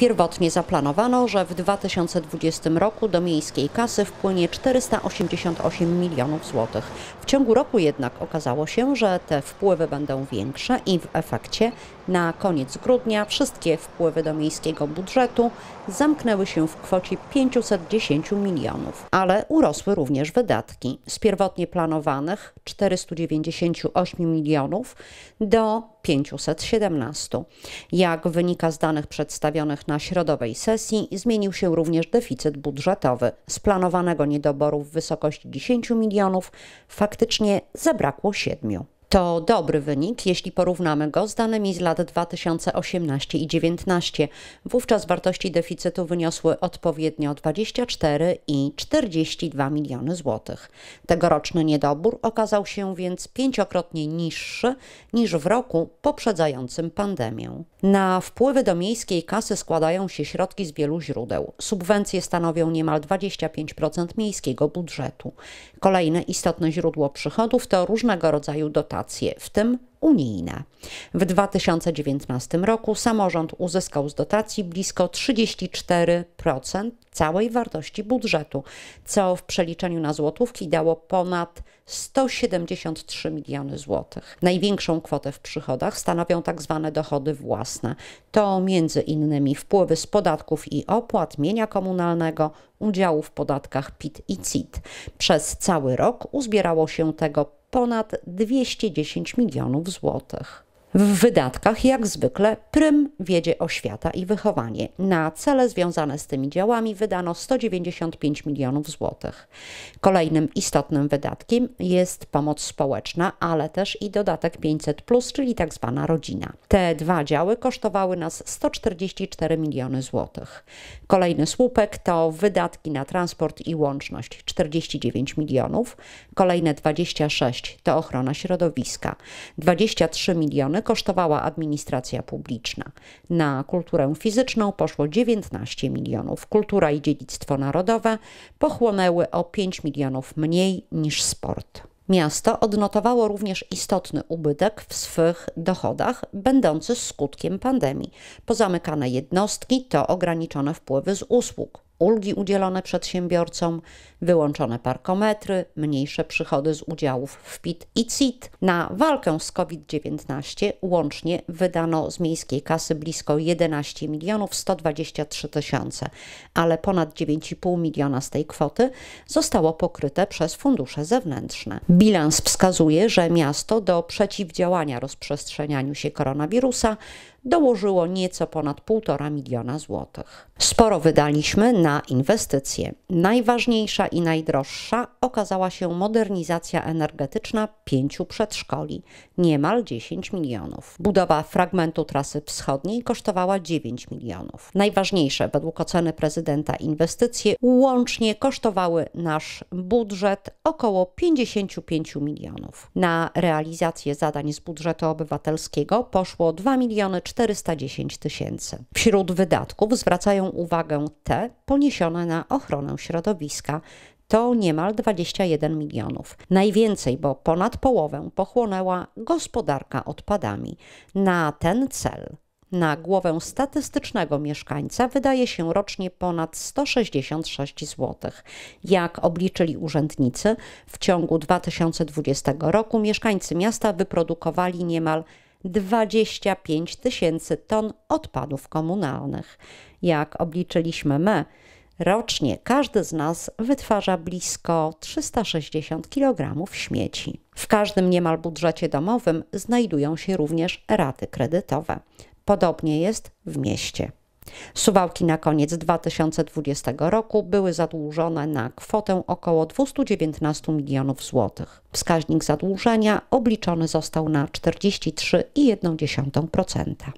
Pierwotnie zaplanowano, że w 2020 roku do miejskiej kasy wpłynie 488 milionów złotych. W ciągu roku jednak okazało się, że te wpływy będą większe i w efekcie na koniec grudnia wszystkie wpływy do miejskiego budżetu zamknęły się w kwocie 510 milionów, ale urosły również wydatki z pierwotnie planowanych 498 milionów do 517. Jak wynika z danych przedstawionych na środowej sesji, zmienił się również deficyt budżetowy. Z planowanego niedoboru w wysokości 10 milionów faktycznie zabrakło 7. To dobry wynik, jeśli porównamy go z danymi z lat 2018 i 2019. Wówczas wartości deficytu wyniosły odpowiednio 24 i 42 miliony złotych. Tegoroczny niedobór okazał się więc pięciokrotnie niższy niż w roku poprzedzającym pandemię. Na wpływy do miejskiej kasy składają się środki z wielu źródeł. Subwencje stanowią niemal 25% miejskiego budżetu. Kolejne istotne źródło przychodów to różnego rodzaju dotacje dotacje, w tym unijne. W 2019 roku samorząd uzyskał z dotacji blisko 34% całej wartości budżetu, co w przeliczeniu na złotówki dało ponad 173 miliony złotych. Największą kwotę w przychodach stanowią tak zwane dochody własne. To między innymi wpływy z podatków i opłat, mienia komunalnego, udziału w podatkach PIT i CIT. Przez cały rok uzbierało się tego ponad 210 milionów złotych. W wydatkach, jak zwykle, prym wiedzie oświata i wychowanie. Na cele związane z tymi działami wydano 195 milionów złotych. Kolejnym istotnym wydatkiem jest pomoc społeczna, ale też i dodatek 500, czyli tak zwana rodzina. Te dwa działy kosztowały nas 144 miliony złotych. Kolejny słupek to wydatki na transport i łączność 49 milionów, kolejne 26 to ochrona środowiska, 23 miliony miliony kosztowała administracja publiczna. Na kulturę fizyczną poszło 19 milionów. Kultura i dziedzictwo narodowe pochłonęły o 5 milionów mniej niż sport. Miasto odnotowało również istotny ubytek w swych dochodach, będący skutkiem pandemii. Pozamykane jednostki to ograniczone wpływy z usług ulgi udzielone przedsiębiorcom, wyłączone parkometry, mniejsze przychody z udziałów w PIT i CIT. Na walkę z COVID-19 łącznie wydano z miejskiej kasy blisko 11 milionów 123 tysiące, ale ponad 9,5 miliona z tej kwoty zostało pokryte przez fundusze zewnętrzne. Bilans wskazuje, że miasto do przeciwdziałania rozprzestrzenianiu się koronawirusa dołożyło nieco ponad 1,5 miliona złotych. Sporo wydaliśmy na na inwestycje. Najważniejsza i najdroższa okazała się modernizacja energetyczna pięciu przedszkoli, niemal 10 milionów. Budowa fragmentu trasy wschodniej kosztowała 9 milionów. Najważniejsze według oceny prezydenta inwestycje łącznie kosztowały nasz budżet około 55 milionów. Na realizację zadań z budżetu obywatelskiego poszło 2 miliony 410 tysięcy. Wśród wydatków zwracają uwagę te, poniesione na ochronę środowiska. To niemal 21 milionów. Najwięcej, bo ponad połowę pochłonęła gospodarka odpadami. Na ten cel na głowę statystycznego mieszkańca wydaje się rocznie ponad 166 zł. Jak obliczyli urzędnicy, w ciągu 2020 roku mieszkańcy miasta wyprodukowali niemal 25 tysięcy ton odpadów komunalnych. Jak obliczyliśmy my, rocznie każdy z nas wytwarza blisko 360 kg śmieci. W każdym niemal budżecie domowym znajdują się również raty kredytowe. Podobnie jest w mieście. Suwałki na koniec 2020 roku były zadłużone na kwotę około 219 milionów złotych. Wskaźnik zadłużenia obliczony został na 43,1%.